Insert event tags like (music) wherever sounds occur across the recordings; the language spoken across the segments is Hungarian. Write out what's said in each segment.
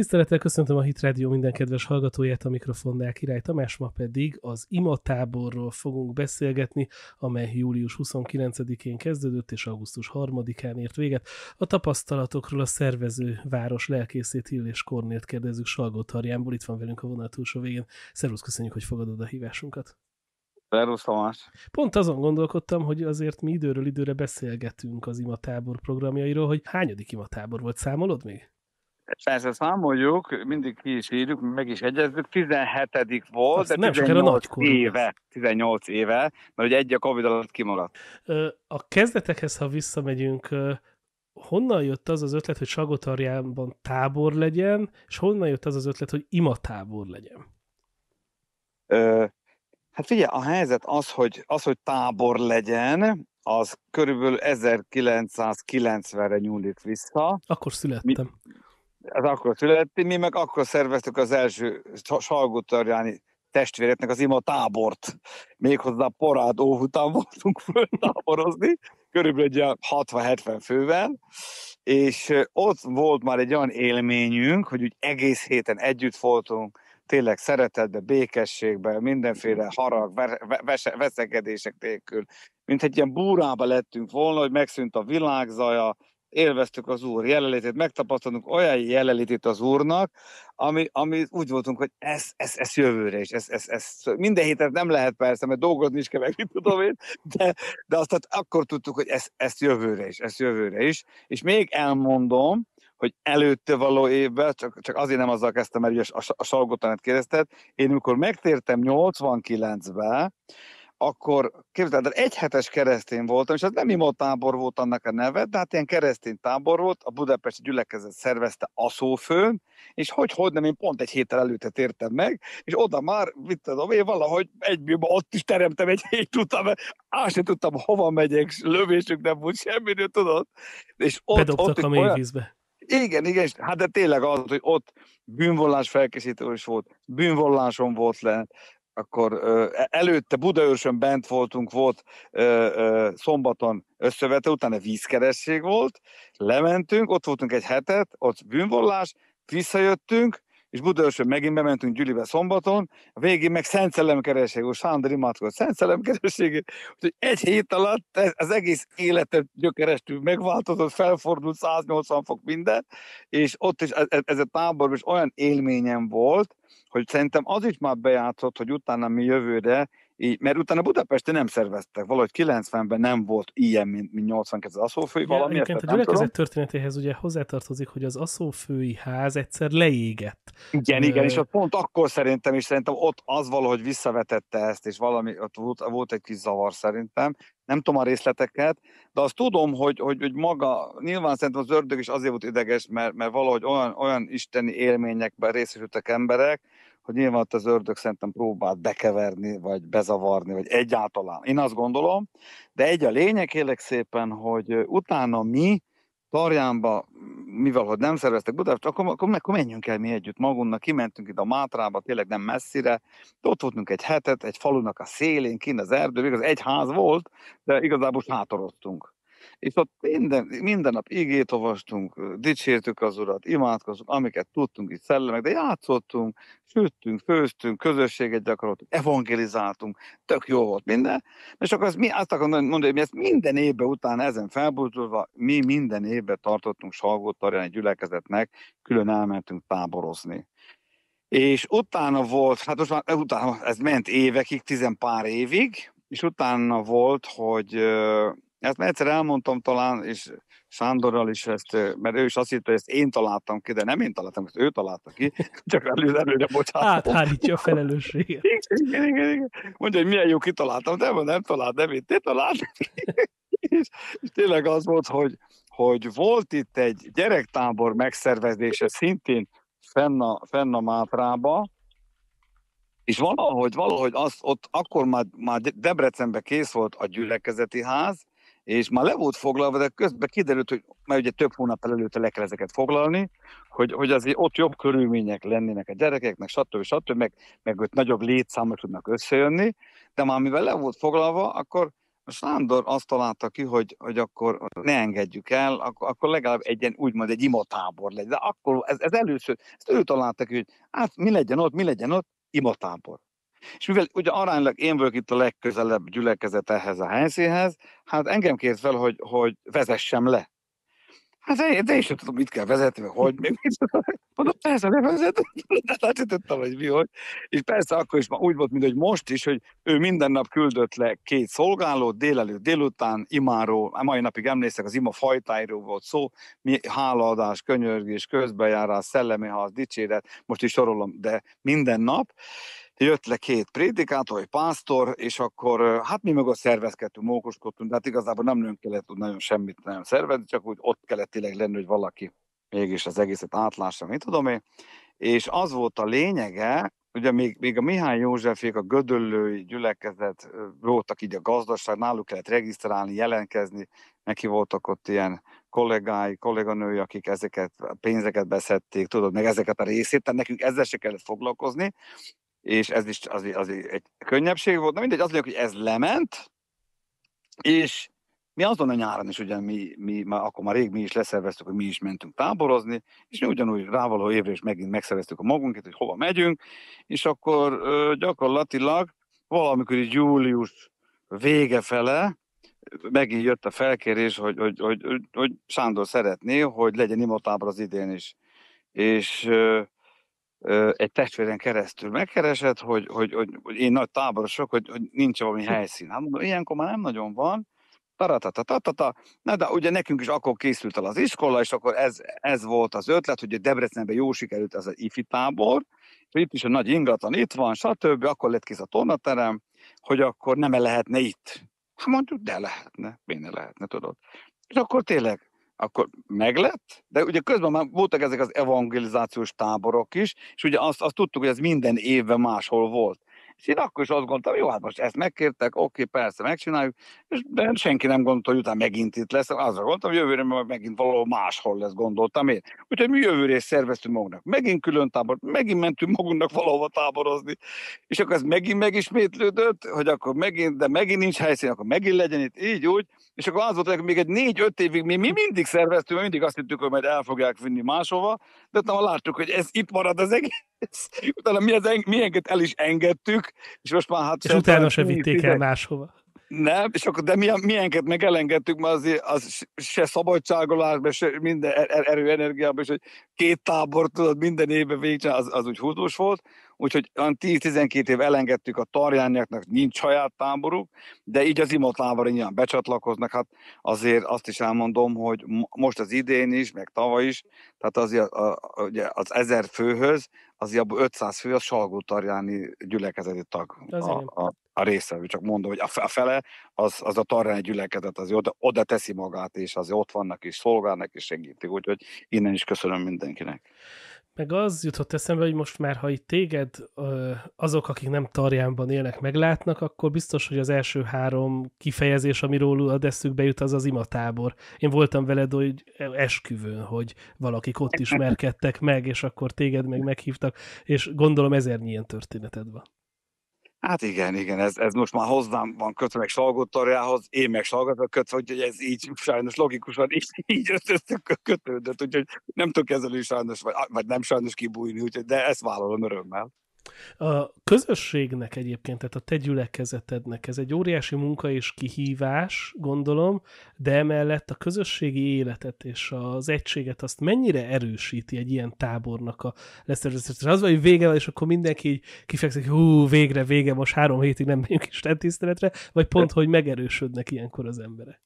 Tisztelettel köszöntöm a Hit Radio minden kedves hallgatóját, a mikrofonnál Király Tamás, ma pedig az IMA táborról fogunk beszélgetni, amely július 29-én kezdődött és augusztus 3-án ért véget. A tapasztalatokról a szervező város lelkészét Hill és Kornélt kérdezzük Salgó Tarjánból, itt van velünk a vonal túlsó végén. Szervusz, köszönjük, hogy fogadod a hívásunkat. Szervusz Tamás! Pont azon gondolkodtam, hogy azért mi időről időre beszélgetünk az imatábor programjairól, hogy hányadik imatábor volt, számolod még? Persze számoljuk, mindig ki is írjuk, meg is egyezzük, 17. volt, Azt de nem 18 éve, 18 éve, mert ugye egy a Covid alatt kimaradt. A kezdetekhez, ha visszamegyünk, honnan jött az az ötlet, hogy Sagotarjánban tábor legyen, és honnan jött az az ötlet, hogy ima tábor legyen? Ö, hát figyelj, a helyzet az, hogy, az, hogy tábor legyen, az körülbelül 1990-re nyúlik vissza. Akkor születtem. Mi, ez akkor született, mi meg akkor szerveztük az első Salgótarjáni testvéretnek az ima tábort. Méghozzá Porád óhután voltunk föltáborozni, körülbelül egy 60-70 fővel, és ott volt már egy olyan élményünk, hogy úgy egész héten együtt voltunk, tényleg szeretetben, békességben, mindenféle harag, veszekedések nélkül, mint egy ilyen búrába lettünk volna, hogy megszűnt a világzaja, élveztük az Úr jelenlétét, megtapasztaltunk olyan jelenlétét az Úrnak, ami, ami úgy voltunk, hogy ez, ez, ez jövőre is, ez, ez, ez, minden héten nem lehet persze, mert dolgozni is kell, meg mit tudom én, de, de azt hát akkor tudtuk, hogy ez, ez jövőre is, ez jövőre is, és még elmondom, hogy előtte való évben, csak, csak azért nem azzal kezdtem, mert ugye a, a, a Salgotanát kérdezted, én amikor megtértem 89-ben, akkor képzeld el, hát egy hetes keresztény voltam, és az nem tábor volt annak a neve, de hát ilyen keresztény tábor volt, a Budapesti gyülekezet szervezte szófőn, és hogy, hogy nem, én pont egy héttel előtte értem meg, és oda már, mit tudom, én valahogy egyből ott is teremtem egy hét után, mert azt sem tudtam, hova megyek, lövésük nem volt nem tudod? És ott, ott, a mélyvízbe. Olyan, vízbe. Igen, igen, és hát de tényleg az, hogy ott bűnvallás felkészítő is volt, bűnvalláson volt lent, akkor e, előtte Budaörsön bent voltunk, volt szombaton összevete, utána vízkeresség volt, lementünk, ott voltunk egy hetet, ott bűnvollás, visszajöttünk, és Budaörsön megint bementünk Gyülibe szombaton, a végén meg Szent Szellemkerességű, Sándor imádkozott Szent Szellemkerességű, hogy egy hét alatt az egész életem gyökerestül megváltozott, felfordult 180 fok minden, és ott is ez, e, ez a tábor is olyan élményem volt, hogy szerintem az is már bejátszott, hogy utána mi jövőre így, mert utána Budapesten nem szerveztek, valahogy 90-ben nem volt ilyen, mint, mint 82 az aszófői valami. Egyébként a gyülekezet történetéhez ugye hozzátartozik, hogy az aszófői ház egyszer leégett. Igen, igen, és ott pont akkor szerintem, és szerintem ott az valahogy visszavetette ezt, és valami, ott volt, volt egy kis zavar szerintem, nem tudom a részleteket, de azt tudom, hogy, hogy, hogy maga, nyilván szerintem az ördög is azért volt ideges, mert, mert valahogy olyan, olyan isteni élményekben részesültek emberek, hogy nyilván ott az ördög szerintem próbált bekeverni, vagy bezavarni, vagy egyáltalán. Én azt gondolom, de egy a lényeg, kérlek szépen, hogy utána mi Tarjánba, mivel hogy nem szerveztek Budapest, akkor, akkor, akkor menjünk el mi együtt magunknak, kimentünk ide a Mátrába, tényleg nem messzire, de ott voltunk egy hetet, egy falunak a szélén, kint az erdő, igaz, egy ház volt, de igazából sátoroztunk. És ott minden, minden nap igét olvastunk, dicsértük az urat, imádkoztunk, amiket tudtunk itt szellemek, de játszottunk, sütünk, főztünk, közösséget gyakoroltunk, evangelizáltunk, tök jó volt minden. És akkor azt mi azt akarom mondani, hogy mi ezt minden évben utána ezen felbúzdulva, mi minden évben tartottunk Salgó egy gyülekezetnek, külön elmentünk táborozni. És utána volt, hát most már utána, ez ment évekig, tizen pár évig, és utána volt, hogy ezt már egyszer elmondtam talán, és Sándorral is ezt, mert ő is azt hitte, hogy ezt én találtam ki, de nem én találtam, ezt ő találta ki, (laughs) csak előre, előre bocsánat. Áthárítja a felelősséget. (laughs) Igen, igen, igen. Mondja, hogy milyen jó kitaláltam, de nem talált, nem én, te találtam. (laughs) és, és tényleg az volt, hogy, hogy volt itt egy gyerektábor megszervezése szintén fenn a, fenn a Mátrába, és valahogy, valahogy az, ott akkor már, már Debrecenbe kész volt a gyülekezeti ház, és már le volt foglalva, de közben kiderült, hogy már ugye több hónap előtte le kell ezeket foglalni, hogy, hogy azért ott jobb körülmények lennének a gyerekeknek, stb. stb. meg, meg ott nagyobb létszámot tudnak összejönni, de már mivel le volt foglalva, akkor a Sándor azt találta ki, hogy, hogy akkor ne engedjük el, akkor, akkor legalább egy ilyen, úgymond egy imatábor legyen. De akkor ez, ez először, ezt ő találta ki, hogy hát mi legyen ott, mi legyen ott, imatábor. És mivel ugye aránylag én vagyok itt a legközelebb gyülekezet ehhez a helyszínhez, hát engem kért fel, hogy, hogy vezessem le. Hát de én sem tudom, mit kell vezetni, meg hogy, még mit tudom. Mondom, persze, nem vezetem, (laughs) látítottam, hogy mi, hogy. És persze akkor is már úgy volt, mint hogy most is, hogy ő minden nap küldött le két szolgálót, délelőtt, délután, imáról, mai napig emlékszek, az ima fajtáiról volt szó, mi hálaadás, könyörgés, közbejárás, szellemi ház, dicséret, most is sorolom, de minden nap jött le két prédikátor, egy pásztor, és akkor hát mi meg a szervezkedtünk, mókoskodtunk, de hát igazából nem nőnk kellett tud nagyon semmit nem szervezni, csak úgy ott kellett tényleg lenni, hogy valaki mégis az egészet átlássa, mit tudom én. És az volt a lényege, ugye még, még a Mihály Józsefék, a Gödöllői gyülekezet voltak így a gazdaság, náluk kellett regisztrálni, jelentkezni, neki voltak ott ilyen kollégái, kolléganői, akik ezeket a pénzeket beszették, tudod, meg ezeket a részét, tehát nekünk ezzel se kellett foglalkozni, és ez is az, az egy könnyebbség volt. Na mindegy, az lényeg, hogy ez lement, és mi azon a nyáron is, ugye mi, mi már akkor már rég mi is leszerveztük, hogy mi is mentünk táborozni, és mi ugyanúgy rávaló évre is megint megszerveztük a magunkat, hogy hova megyünk, és akkor ö, gyakorlatilag valamikor így július vége fele megint jött a felkérés, hogy, hogy, hogy, hogy, hogy Sándor szeretné, hogy legyen imotábor az idén is. És ö, egy testvéren keresztül megkeresett, hogy, hogy, hogy, hogy én nagy táborosok, hogy, hogy nincs valami hm. helyszín. Hát mondom, ilyenkor már nem nagyon van, taratatatatata, na de ugye nekünk is akkor készült el az iskola, és akkor ez, ez volt az ötlet, hogy Debrecenben jó sikerült ez az ifi tábor, és itt is a nagy ingatlan itt van, stb., akkor lett kész a tornaterem, hogy akkor nem -e lehetne itt. Hát mondjuk, de lehetne, miért lehetne, tudod. És akkor tényleg akkor meglett, de ugye közben már voltak ezek az evangelizációs táborok is, és ugye azt, azt tudtuk, hogy ez minden évben máshol volt. És én akkor is azt gondoltam, jó, hát most ezt megkértek, oké, persze, megcsináljuk, és de senki nem gondolta, hogy utána megint itt lesz, azra gondoltam, jövőre majd megint valahol máshol lesz, gondoltam én. Úgyhogy mi jövőre is szerveztünk magunknak megint külön tábor, megint mentünk magunknak valahova táborozni, és akkor ez megint megismétlődött, hogy akkor megint, de megint nincs helyszín, akkor megint legyen itt, így úgy, és akkor az volt, hogy még egy négy-öt évig mi, mi mindig szerveztünk, mert mindig azt hittük, hogy majd el fogják vinni máshova, de utána láttuk, hogy ez itt marad az egész, utána mi, az, mi el is engedtük, és most már hát... És utána se vitték el máshova. Nem, és akkor de milyen, milyenket meg elengedtük, mert az, az se szabadságolásban, se minden e- e- erőenergiában, és hogy két tábor, tudod, minden évben végig, az, az úgy húzós volt úgyhogy 10-12 év elengedtük a tarjánjaknak, nincs saját táboruk, de így az imotlábori ilyen becsatlakoznak, hát azért azt is elmondom, hogy most az idén is, meg tavaly is, tehát azért a, a, ugye az ezer főhöz, az abban 500 fő a Salgó Tarjáni gyülekezeti tag a, a, a része, csak mondom, hogy a fele az, az a Tarjáni gyülekezet, az oda, oda teszi magát, és az ott vannak, és szolgálnak, és segítik, úgyhogy innen is köszönöm mindenkinek meg az jutott eszembe, hogy most már, ha itt téged azok, akik nem Tarjánban élnek, meglátnak, akkor biztos, hogy az első három kifejezés, amiről a eszükbe jut, az az imatábor. Én voltam veled hogy esküvőn, hogy valakik ott ismerkedtek meg, és akkor téged meg meghívtak, és gondolom ezernyi ilyen történeted van. Hát igen, igen, ez, ez most már hozzám van kötve meg Salgottarjához, én meg salgótarjához kötve, úgyhogy ez így sajnos logikusan így, így a kötődött, úgyhogy nem tudok ezzel is sajnos, vagy, vagy nem sajnos kibújni, úgyhogy, de ezt vállalom örömmel. A közösségnek egyébként, tehát a te gyülekezetednek ez egy óriási munka és kihívás, gondolom, de emellett a közösségi életet és az egységet azt mennyire erősíti egy ilyen tábornak a leszerzőszerzőség. Az van, hogy vége van, és akkor mindenki így kifekszik, hú, végre, vége, most három hétig nem megyünk Isten tiszteletre, vagy pont, hogy megerősödnek ilyenkor az emberek.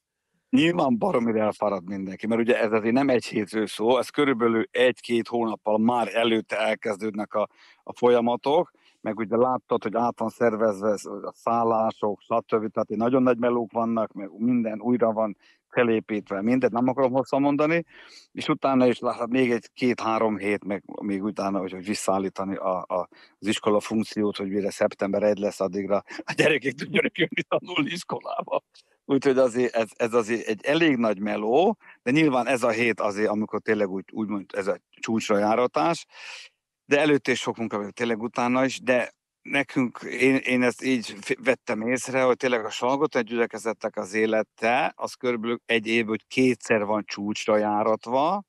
Nyilván baromire elfárad mindenki, mert ugye ez azért nem egy hétről szó, ez körülbelül egy-két hónappal már előtte elkezdődnek a, a folyamatok, meg ugye láttad, hogy át van szervezve a szállások, stb. Tehát nagyon nagy melók vannak, meg minden újra van felépítve, mindent nem akarom hosszan mondani, és utána is lehet még egy-két-három hét, meg még utána, hogy, hogy visszaállítani a, a, az iskola funkciót, hogy mire szeptember egy lesz, addigra a gyerekek tudjanak jönni tanulni iskolába. Úgyhogy azért ez, ez azért egy elég nagy meló, de nyilván ez a hét azért, amikor tényleg úgy, úgymond ez a csúcsra járatás, de előtt is sok munka, tényleg utána is, de nekünk, én, én ezt így vettem észre, hogy tényleg a salgot gyülekezettek az élete, az körülbelül egy év, hogy kétszer van csúcsra járatva,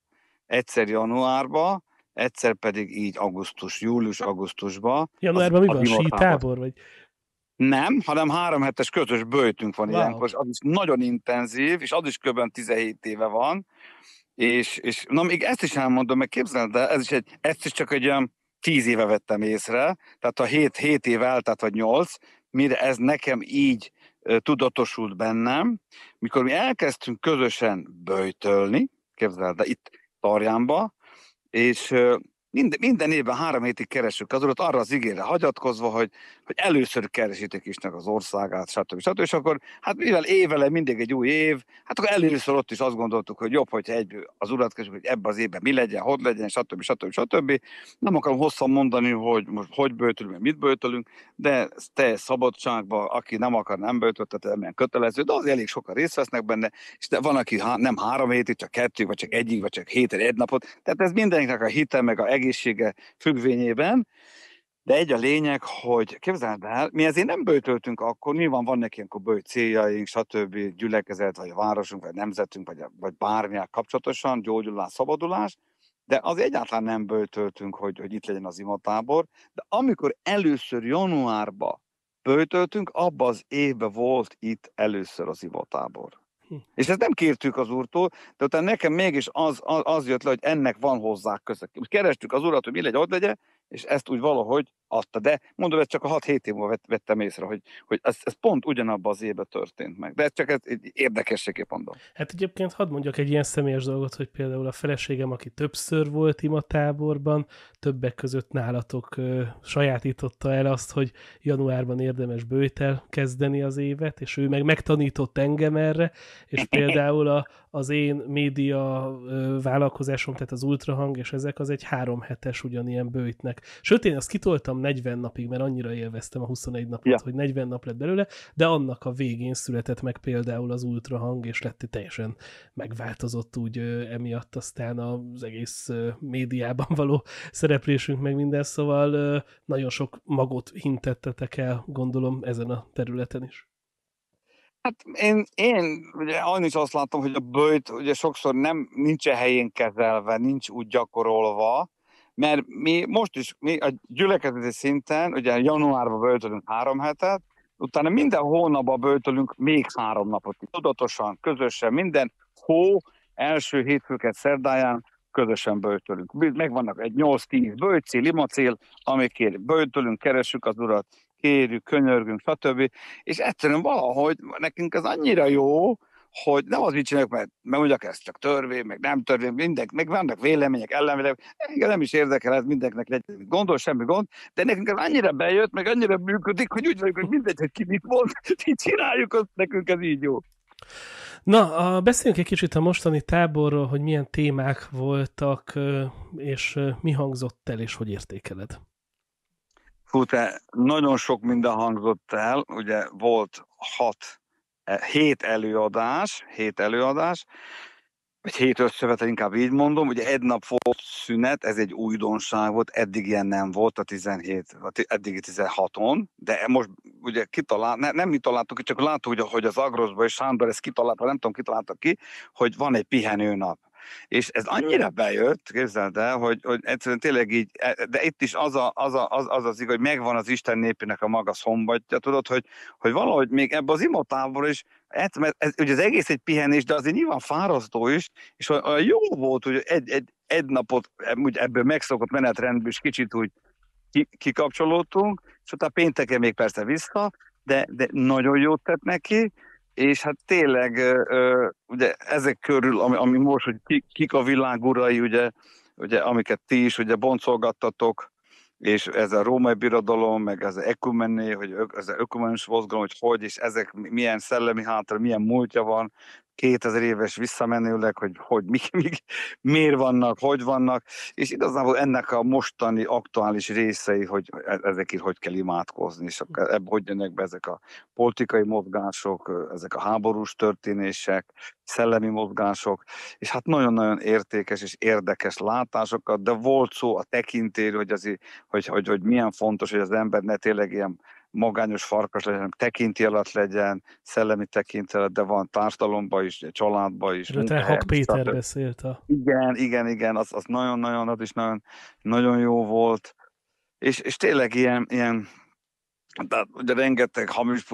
egyszer januárba, egyszer pedig így augusztus, július-augusztusba. Januárban mi van? Sítábor? Vagy nem, hanem három hetes közös bőjtünk van wow. ilyenkor, és az is nagyon intenzív, és az is kb. 17 éve van, és, és na még ezt is elmondom, meg képzeld, de ez is egy, ezt is csak egy olyan tíz éve vettem észre, tehát a hét, hét év eltelt, vagy nyolc, mire ez nekem így tudatosult bennem, mikor mi elkezdtünk közösen böjtölni, képzeld, de itt Tarjánba, és minden, minden évben három hétig keresünk az urat, arra az ígére hagyatkozva, hogy, hogy először keresítek Istennek az országát, stb. stb. És akkor, hát mivel évele mindig egy új év, hát akkor először ott is azt gondoltuk, hogy jobb, hogyha egy, az urat keresünk, hogy ebbe az évben mi legyen, hogy legyen, stb. stb. stb. Nem akarom hosszan mondani, hogy most hogy bőtölünk, mit bőtölünk, de te szabadságban, aki nem akar, nem tehát nem kötelező, de az elég sokan részt vesznek benne, és de van, aki há, nem három hétig, csak kettő, vagy csak egyik, vagy csak hét, egy napot. Tehát ez mindenkinek a hite, meg a egész egészsége függvényében, de egy a lényeg, hogy képzeld el, mi ezért nem bőtöltünk akkor, nyilván van neki ilyenkor bőjt céljaink, stb. gyülekezet, vagy a városunk, vagy a nemzetünk, vagy, vagy bármilyen kapcsolatosan, gyógyulás, szabadulás, de az egyáltalán nem bőtöltünk, hogy, hogy itt legyen az imatábor, de amikor először januárba bőtöltünk, abban az évben volt itt először az imatábor. Hm. És ezt nem kértük az úrtól, de utána nekem mégis az, az, az jött le, hogy ennek van hozzá közök. Most kerestük az urat, hogy mi legyen, ott legyen, és ezt úgy valahogy adta. De mondom, ezt csak a 6-7 év múlva vettem észre, hogy, hogy ez, ez pont ugyanabban az évben történt meg. De ez csak egy érdekességképp mondom. Hát egyébként hadd mondjak egy ilyen személyes dolgot, hogy például a feleségem, aki többször volt ima táborban, többek között nálatok ö, sajátította el azt, hogy januárban érdemes bőjtel kezdeni az évet, és ő meg megtanított engem erre, és (laughs) például a, az én média ö, vállalkozásom, tehát az ultrahang és ezek, az egy három hetes ugyanilyen bőjtnek. Sőt, én azt kitoltam csináltam 40 napig, mert annyira élveztem a 21 napot, ja. hogy 40 nap lett belőle, de annak a végén született meg például az ultrahang, és lett teljesen megváltozott úgy emiatt aztán az egész médiában való szereplésünk meg minden, szóval nagyon sok magot hintettetek el, gondolom, ezen a területen is. Hát én, én ugye annyi is azt látom, hogy a bőjt ugye sokszor nem nincs helyén kezelve, nincs úgy gyakorolva, mert mi most is, mi a gyülekezeti szinten, ugye januárban böltölünk három hetet, utána minden hónapban böltölünk még három napot. Tudatosan, közösen, minden hó első hétfőket szerdáján közösen böjtölünk. Megvannak egy 8-10 böjtcél, limacél, amikért böjtölünk, keresünk az urat, kérjük, könyörgünk, stb. És egyszerűen valahogy nekünk ez annyira jó, hogy nem az, mit csinálok, mert megmondjak, ezt, csak törvény, meg nem törvény, mindenki, meg vannak vélemények, ellenvélemények, engem eh, nem is érdekel, ez mindenkinek egy gondol, semmi gond, de nekünk ez annyira bejött, meg annyira működik, hogy úgy vagyunk, hogy mindegy, hogy ki mit mond, így (laughs) csináljuk, azt nekünk ez így jó. Na, beszéljünk egy kicsit a mostani táborról, hogy milyen témák voltak, és mi hangzott el, és hogy értékeled? Fú, te nagyon sok minden hangzott el, ugye volt hat E, hét előadás, hét előadás, vagy hét összevetel, inkább így mondom, ugye egy nap volt szünet, ez egy újdonság volt, eddig ilyen nem volt a 17, a eddigi 16-on, de most ugye kitalált, ne, nem mi találtuk, csak láttuk, hogy, hogy az Agroszba és Sándor ezt kitalálta, nem tudom, kitalálta ki, hogy van egy pihenő nap. És ez hm. annyira bejött, képzeld el, hogy, hogy egyszerűen tényleg így, e, de itt is az, a, az, a, az, az, az igaz, hogy megvan az Isten népének a maga szombatja, tudod, hogy, hogy valahogy még ebbe az imatából is ez, mert ez, ugye az egész egy pihenés, de azért nyilván fárasztó is, és olyan jó volt, hogy egy, egy, egy napot úgy ebből megszokott menetrendből is kicsit úgy kikapcsolódtunk, és utána pénteken még persze vissza, de, de nagyon jót tett neki, és hát tényleg ugye ezek körül, ami, ami most, hogy kik, kik a világurai, ugye, ugye, amiket ti is ugye boncolgattatok, és ez a római birodalom, meg ez az ekumené, hogy ez az ökumenus mozgalom, hogy hogy, és ezek milyen szellemi hátra, milyen múltja van, 2000 éves visszamenőleg, hogy, hogy mi, (laughs) mi, miért vannak, hogy vannak, és igazából ennek a mostani aktuális részei, hogy e, ezekért hogy kell imádkozni, és mm. ebből hogy jönnek be ezek a politikai mozgások, ezek a háborús történések, szellemi mozgások, és hát nagyon-nagyon értékes és érdekes látásokat, de volt szó a tekintér, hogy, azért, hogy, hogy, hogy milyen fontos, hogy az ember ne tényleg ilyen magányos farkas legyen, alatt legyen, szellemi tekintélet, de van társadalomba is, családba is. Röten Hak Péter beszélt a... Igen, igen, igen, az az, nagyon, nagyon, az is nagyon, nagyon jó volt. És, és tényleg ilyen, ilyen tehát ugye rengeteg hamis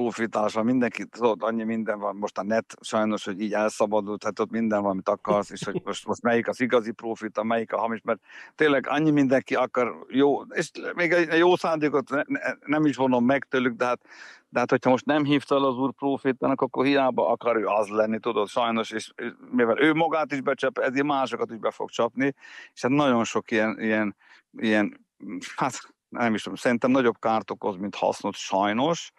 van, mindenki, tudod, annyi minden van, most a net sajnos, hogy így elszabadult, hát ott minden van, amit akarsz, és hogy most, most melyik az igazi profit, a melyik a hamis, mert tényleg annyi mindenki akar jó, és még egy jó szándékot ne, nem is vonom meg tőlük, de hát, de hát hogyha most nem hívta el az úr profitának, akkor hiába akar ő az lenni, tudod, sajnos, és, és mivel ő magát is becsap, ezért másokat is be fog csapni, és hát nagyon sok ilyen, ilyen, ilyen hát nem is tudom, szerintem nagyobb kárt okoz, mint hasznot sajnos,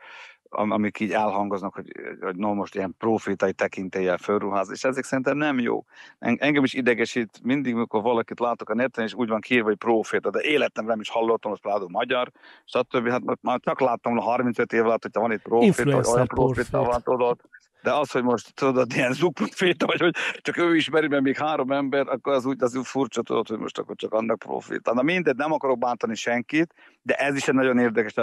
amik így elhangoznak, hogy, hogy no, most ilyen profitai tekintélyel fölruház, és ezek szerintem nem jó. Engem is idegesít mindig, mikor valakit látok a neten, és úgy van kiírva, hogy proféta, de életemben nem is hallottam, hogy pládu magyar, stb. Hát már csak láttam, hogy 35 év alatt, hogyha van itt proféta, olyan proféta van, tudod, de az, hogy most tudod, ilyen zuklóféta vagy, hogy csak ő ismeri, mert még három ember, akkor az úgy, az úgy furcsa tudod, hogy most akkor csak annak proféta. Na mindegy, nem akarok bántani senkit, de ez is egy nagyon érdekes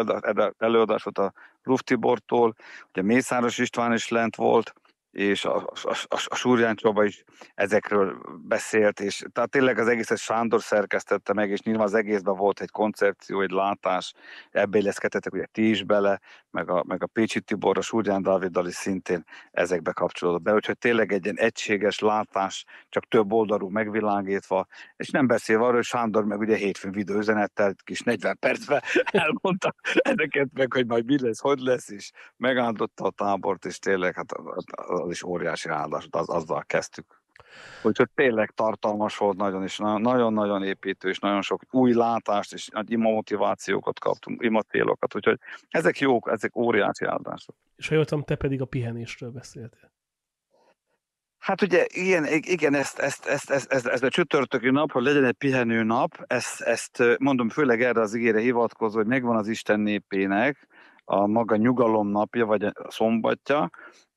előadás volt a Ruf Tibortól, ugye Mészáros István is lent volt, és a, a, a, a Súrján Csaba is ezekről beszélt, és tehát tényleg az egészet Sándor szerkesztette meg, és nyilván az egészben volt egy koncepció, egy látás, ebbe illeszkedtetek ugye ti is bele, meg a, meg a Pécsi Tibor, a Súrján Dáviddal is szintén ezekbe kapcsolódott be, úgyhogy tényleg egy ilyen egységes látás, csak több oldalú megvilágítva, és nem beszélve arról, hogy Sándor meg ugye hétfőn videóüzenettel kis 40 percben (laughs) elmondta ezeket meg, hogy majd mi lesz, hogy lesz, és megáldotta a tábort, és tényleg hát a, hát, a, az is óriási áldás, az, azzal kezdtük. Úgyhogy tényleg tartalmas volt nagyon, és nagyon-nagyon építő, és nagyon sok új látást, és ima motivációkat kaptunk, ima célokat, úgyhogy ezek jók, ezek óriási áldások. És ha jöttem, te pedig a pihenésről beszéltél. Hát ugye igen, igen ezt, ezt, ezt, ezt, ezt, ezt a csütörtöki nap, hogy legyen egy pihenő nap, ezt, ezt mondom főleg erre az ígére hivatkozó, hogy megvan az Isten népének a maga nyugalom napja, vagy a szombatja,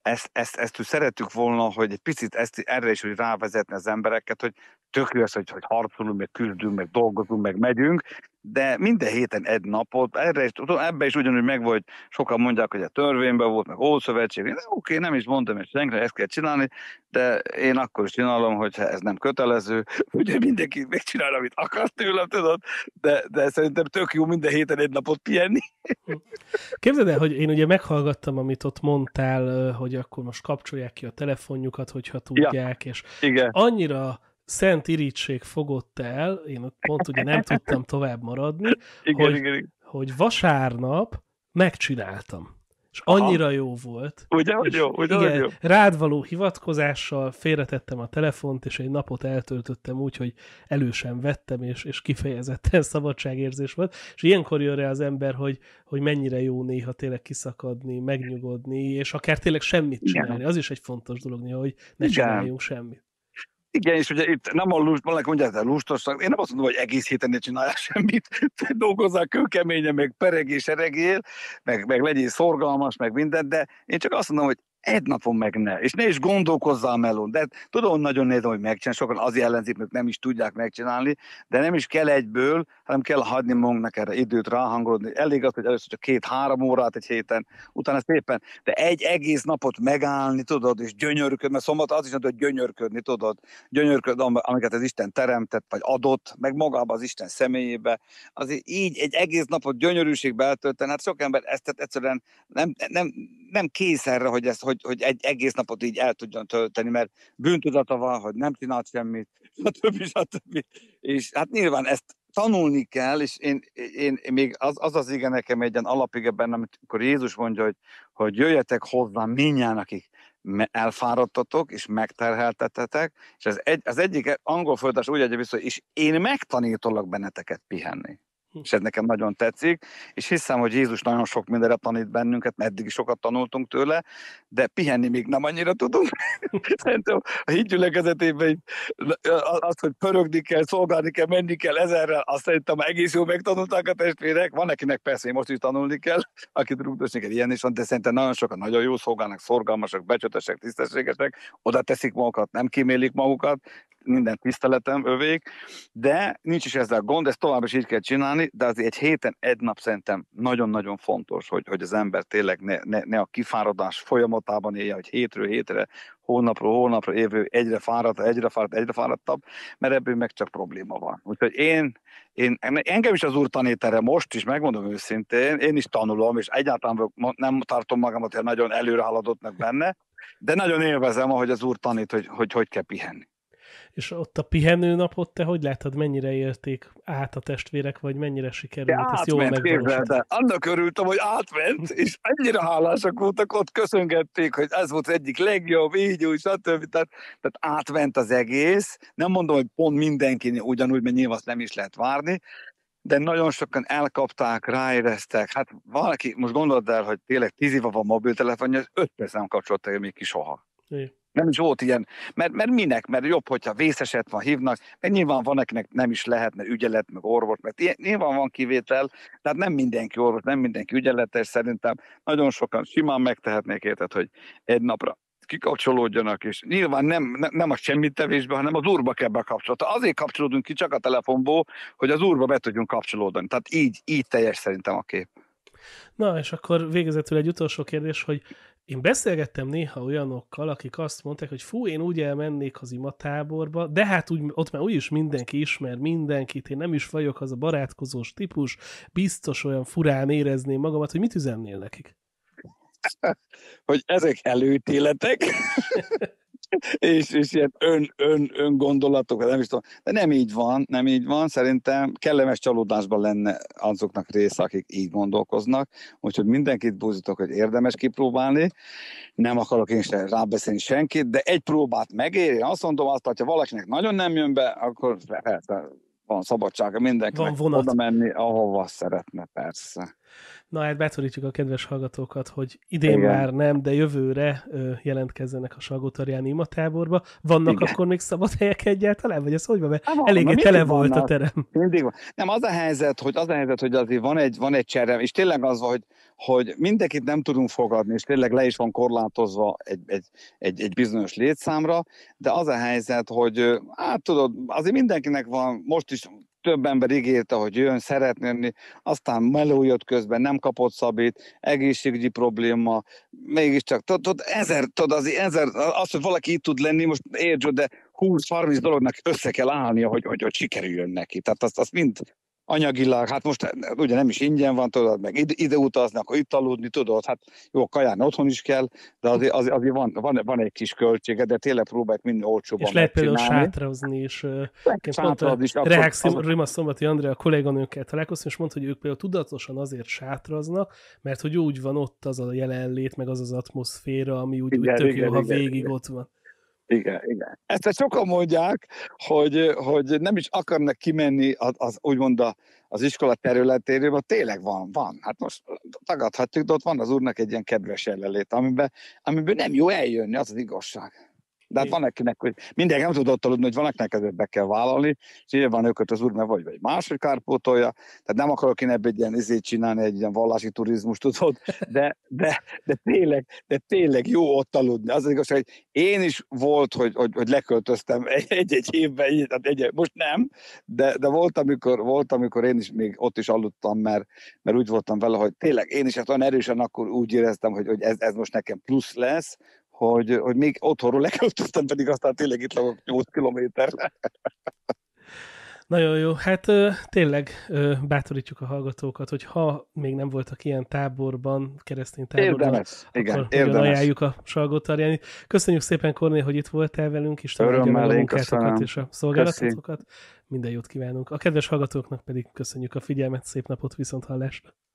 ezt, ezt, ezt szerettük volna, hogy egy picit ezt, erre is hogy rávezetni az embereket, hogy tök jó ez, hogy, hogy harcolunk, meg küzdünk, meg dolgozunk, meg megyünk, de minden héten egy napot, erre is, ebbe is ugyanúgy meg volt, sokan mondják, hogy a törvényben volt, meg ószövetség, oké, oké, nem is mondtam, hogy senkre ezt kell csinálni, de én akkor is csinálom, hogyha ez nem kötelező, (laughs) ugye mindenki megcsinál, amit akar tőlem, tudod, de, de szerintem tök jó minden héten egy napot pihenni. (laughs) Képzeld el, hogy én ugye meghallgattam, amit ott mondtál, hogy akkor most kapcsolják ki a telefonjukat, hogyha tudják, ja. és Igen. annyira szent irítség fogott el, én ott pont ugye nem tudtam tovább maradni, (laughs) igen, hogy, igen, igen. hogy vasárnap megcsináltam. És annyira Aha. jó volt. Ugye, hogy jó, ugye, igen, jó. Rád való hivatkozással félretettem a telefont, és egy napot eltöltöttem úgy, hogy elősen vettem, és, és kifejezetten (laughs) szabadságérzés volt. És ilyenkor jön rá az ember, hogy, hogy mennyire jó néha tényleg kiszakadni, megnyugodni, és akár tényleg semmit csinálni. Igen. Az is egy fontos dolog hogy ne igen. csináljunk semmit. Igen, és ugye itt nem a lust, valaki mondják, hogy lustosság. Én nem azt mondom, hogy egész héten ne csinálják semmit, te (laughs) dolgozzál kőkeménye, meg peregés, eregél, meg, meg legyél szorgalmas, meg mindent, de én csak azt mondom, hogy egy napon meg ne. És ne is gondolkozza a melón. De tudom, nagyon nézem, hogy megcsinál, sokan az mert nem is tudják megcsinálni, de nem is kell egyből, hanem kell hagyni magunknak erre időt ráhangolódni. Elég az, hogy először csak két-három órát egy héten, utána szépen, de egy egész napot megállni, tudod, és gyönyörködni, mert szombat az is hogy gyönyörködni, tudod, gyönyörködni, amiket az Isten teremtett, vagy adott, meg magába az Isten személyébe. Azért így egy egész napot gyönyörűségbe eltölteni, hát sok ember ezt egyszerűen nem, nem, nem kész erre, hogy, ezt, hogy, hogy egy egész napot így el tudjon tölteni, mert bűntudata van, hogy nem csinált semmit, (laughs) stb. stb. És hát nyilván ezt tanulni kell, és én, én még az, az az igen nekem egy ilyen alapig ebben, amikor Jézus mondja, hogy, hogy jöjjetek hozzám minnyán, akik elfáradtatok, és megterheltetetek, és az, egy, az egyik angol földes úgy adja vissza, és én megtanítolok benneteket pihenni és ez nekem nagyon tetszik, és hiszem, hogy Jézus nagyon sok mindenre tanít bennünket, mert eddig is sokat tanultunk tőle, de pihenni még nem annyira tudunk. (laughs) Szerintem a hídgyülekezetében az, hogy pörögni kell, szolgálni kell, menni kell ezerrel, azt szerintem egész jól megtanulták a testvérek. Van nekinek persze, hogy most is tanulni kell, akit rúgdosni kell, ilyen is van, de szerintem nagyon sokan nagyon jó szolgálnak, szorgalmasak, becsötesek, tisztességesek, oda teszik magukat, nem kimélik magukat, minden tiszteletem övék, de nincs is ezzel gond, ezt tovább is így kell csinálni, csinálni, de azért egy héten, egy nap szerintem nagyon-nagyon fontos, hogy, hogy az ember tényleg ne, ne, ne a kifáradás folyamatában élje, hogy hétről hétre, hónapról hónapra évő egyre fáradt, egyre fáradt, egyre fáradtabb, mert ebből meg csak probléma van. Úgyhogy én, én engem is az úr tanít erre most is, megmondom őszintén, én is tanulom, és egyáltalán nem tartom magamat hogy nagyon előrehaladottnak benne, de nagyon élvezem, ahogy az úr tanít, hogy hogy, hogy kell pihenni. És ott a pihenő napot te hogy láttad, mennyire érték át a testvérek, vagy mennyire sikerült átment, ezt jól megvalósítani? Annak örültem, hogy átment, (laughs) és annyira hálásak voltak, ott köszöngették, hogy ez volt az egyik legjobb, így úgy, stb. Tehát, tehát átment az egész. Nem mondom, hogy pont mindenki ugyanúgy, mert nyilván azt nem is lehet várni, de nagyon sokan elkapták, ráéreztek. Hát valaki, most gondold el, hogy tényleg tíz éve van mobiltelefonja, az öt perc nem kapcsolta még ki soha. É nem is volt ilyen, mert, mert minek, mert jobb, hogyha vészeset van, hívnak, mert nyilván van, akinek nem is lehetne ügyelet, meg orvos, mert ilyen, nyilván van kivétel, tehát nem mindenki orvos, nem mindenki ügyeletes, szerintem nagyon sokan simán megtehetnék érted, hogy egy napra kikapcsolódjanak, és nyilván nem, nem, nem a tevésbe, hanem az úrba kell bekapcsolódni. Azért kapcsolódunk ki csak a telefonból, hogy az úrba be tudjunk kapcsolódni. Tehát így, így teljes szerintem a kép. Na, és akkor végezetül egy utolsó kérdés, hogy én beszélgettem néha olyanokkal, akik azt mondták, hogy fú, én úgy elmennék az imatáborba, de hát úgy, ott már úgyis mindenki ismer mindenkit, én nem is vagyok az a barátkozós típus, biztos olyan furán érezném magamat, hogy mit üzennél nekik? (laughs) hogy ezek előítéletek, (laughs) és, és ilyen ön, ön, ön gondolatok, hát nem is tudom. De nem így van, nem így van. Szerintem kellemes csalódásban lenne azoknak része, akik így gondolkoznak. Úgyhogy mindenkit búzítok, hogy érdemes kipróbálni. Nem akarok én sem rábeszélni senkit, de egy próbát megéri. Azt mondom azt, hogyha valakinek nagyon nem jön be, akkor lehet, van szabadsága mindenkinek van oda menni, ahova szeretne, persze. Na hát bátorítjuk a kedves hallgatókat, hogy idén Igen. már nem, de jövőre jelentkezzenek a Salgótarján imatáborba. Vannak Igen. akkor még szabad helyek egyáltalán, vagy ez hogy van? Mert hát, eléggé tele volt vannak. a terem. Mindig van. Nem, az a helyzet, hogy az a helyzet, hogy azért van egy, van egy cserem, és tényleg az, hogy, hogy mindenkit nem tudunk fogadni, és tényleg le is van korlátozva egy, egy, egy, egy bizonyos létszámra, de az a helyzet, hogy hát tudod, azért mindenkinek van, most is több ember ígérte, hogy jön, szeretné jönni, aztán meló jött közben, nem kapott szabít, egészségügyi probléma, mégiscsak, tudod, ezer, tudod, az, ezer, az, hogy valaki itt tud lenni, most értsd, de 20-30 dolognak össze kell állnia, hogy, hogy, hogy sikerüljön neki. Tehát azt, azt mind anyagilag, hát most ugye nem is ingyen van, tudod, meg ide, ide utazni, akkor itt aludni, tudod, hát jó, kaján otthon is kell, de azért, azért, azért van, van, van egy kis költsége, de tényleg próbálják minden olcsóban És lehet például sátrazni is. Sátrazni is. Rehák Rima Szombati Andrea a kolléganőkkel találkoztam, és mondta, hogy ők például tudatosan azért sátraznak, mert hogy úgy van ott az a jelenlét, meg az az atmoszféra, ami úgy, igen, úgy tök igen, jó, igen, ha végig igen. ott van. Igen, igen. Ezt sokan mondják, hogy, hogy nem is akarnak kimenni az, az úgymond a, az iskola területéről, mert tényleg van, van. Hát most tagadhatjuk, de ott van az úrnak egy ilyen kedves ellenlét, amiben, amiben nem jó eljönni, az az igazság. De hát van akinek, hogy mindenki nem tudott aludni, hogy van akinek ezért be kell vállalni, és nyilván őket az úr ne vagy, vagy máshogy kárpótolja. Tehát nem akarok én ebből egy ilyen izét csinálni, egy ilyen vallási turizmus, tudod, de, de, de, tényleg, de tényleg jó ott aludni. Az, az igazság, hogy én is volt, hogy, hogy, hogy leköltöztem egy-egy évben, egy, egy, most nem, de, de volt, amikor, volt, amikor én is még ott is aludtam, mert, mert úgy voltam vele, hogy tényleg én is hát olyan erősen akkor úgy éreztem, hogy, hogy ez, ez most nekem plusz lesz, hogy, hogy még otthonról leköltöztem, pedig aztán tényleg itt lakok 8 kilométer. Nagyon jó. Hát tényleg bátorítjuk a hallgatókat, hogy ha még nem voltak ilyen táborban, keresztény táborban, érdemes. Igen, akkor érdemes. ajánljuk a Salgótarjánit. Köszönjük szépen, Korné, hogy itt voltál velünk, és a munkátokat és a szolgálatokat. Minden jót kívánunk. A kedves hallgatóknak pedig köszönjük a figyelmet, szép napot, viszont hallásra.